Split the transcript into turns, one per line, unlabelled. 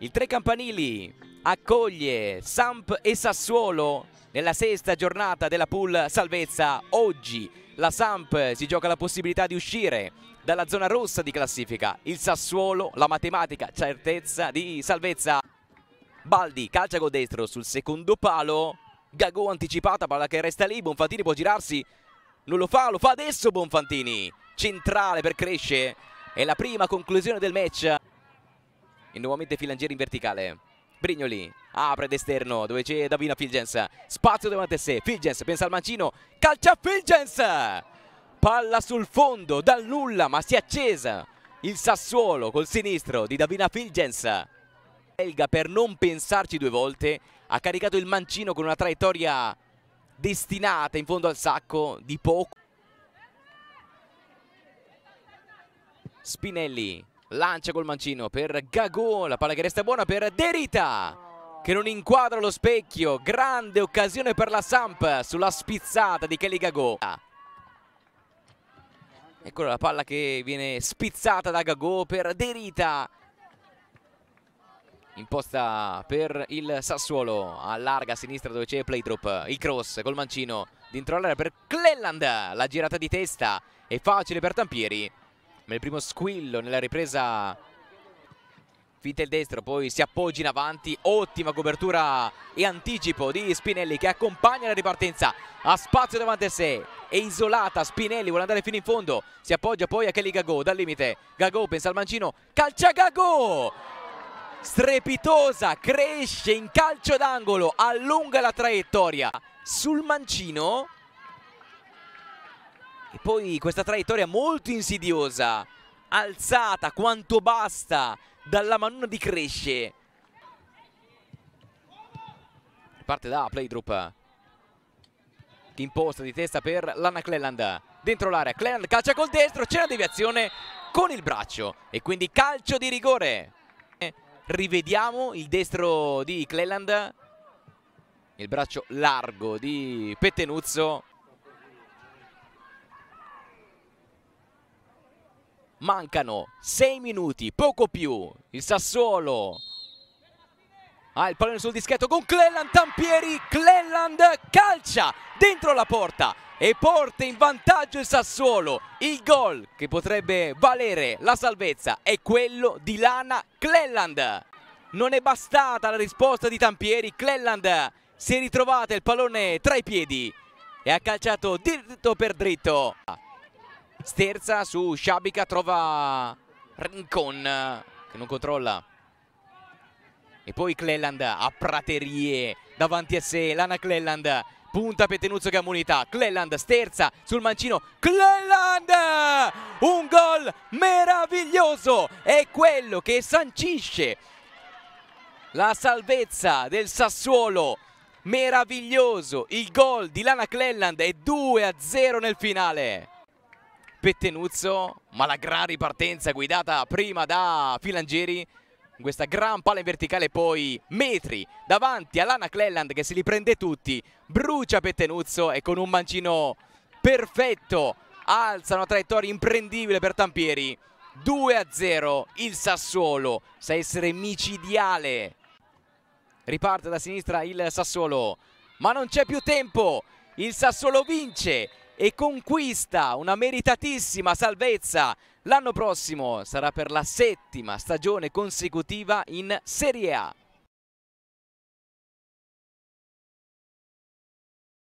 Il Tre Campanili accoglie Samp e Sassuolo nella sesta giornata della pool salvezza. Oggi la Samp si gioca la possibilità di uscire dalla zona rossa di classifica. Il Sassuolo, la matematica, certezza di salvezza. Baldi calcia con destro sul secondo palo. Gagò anticipata, palla che resta lì. Bonfantini può girarsi. Non lo fa, lo fa adesso Bonfantini. Centrale per Cresce. È la prima conclusione del match e nuovamente Filangieri in verticale. Brignoli apre d'esterno dove c'è Davina Filgens, spazio davanti a sé, Filgens pensa al mancino, calcia Filgens! Palla sul fondo, dal nulla ma si è accesa il Sassuolo col sinistro di Davina Filgens. Elga per non pensarci due volte ha caricato il mancino con una traiettoria destinata in fondo al sacco di poco. Spinelli lancia col mancino per Gagò, la palla che resta buona per Derita che non inquadra lo specchio, grande occasione per la Samp sulla spizzata di Kelly Gagò. Eccola la palla che viene spizzata da Gagò per Derita. Imposta per il Sassuolo, allarga a sinistra dove c'è Playdrop, il cross col mancino dentro all'area per Cleland, la girata di testa è facile per Tampieri il primo squillo, nella ripresa finta il destro, poi si appoggia in avanti, ottima copertura e anticipo di Spinelli che accompagna la ripartenza, ha spazio davanti a sé, è isolata, Spinelli vuole andare fino in fondo, si appoggia poi a Kelly Gagò dal limite, Gagò pensa al mancino, calcia Gagò! Strepitosa, cresce in calcio d'angolo, allunga la traiettoria sul mancino e poi questa traiettoria molto insidiosa, alzata quanto basta dalla manuna di Cresce. Parte da Playdrup. Che imposta di testa per Lana Cleland. Dentro l'area, Cleland calcia col destro, c'è una deviazione con il braccio e quindi calcio di rigore. Eh, rivediamo il destro di Cleland, il braccio largo di Pettenuzzo. mancano 6 minuti, poco più, il Sassuolo ha il pallone sul dischetto con Cleland Tampieri, Cleland calcia dentro la porta e porta in vantaggio il Sassuolo, il gol che potrebbe valere la salvezza è quello di Lana Cleland. Non è bastata la risposta di Tampieri, Cleland si è ritrovato il pallone tra i piedi e ha calciato dritto per dritto sterza su Sciabica, trova Rincon che non controlla. E poi Cleland a praterie davanti a sé, Lana Cleland punta Pettenuzzo che ha munita Cleland sterza sul mancino, Cleland! Un gol meraviglioso, è quello che sancisce la salvezza del Sassuolo meraviglioso il gol di Lana Cleland è 2 a 0 nel finale Pettenuzzo, ma la gran ripartenza guidata prima da Filangieri, questa gran palla in verticale poi metri davanti all'Anna Cleland che se li prende tutti, brucia Pettenuzzo e con un mancino perfetto alza una traiettoria imprendibile per Tampieri. 2 a 0 il Sassuolo, sa essere micidiale. Riparte da sinistra il Sassuolo, ma non c'è più tempo. Il Sassuolo vince e conquista una meritatissima salvezza. L'anno prossimo sarà per la settima stagione consecutiva in Serie A.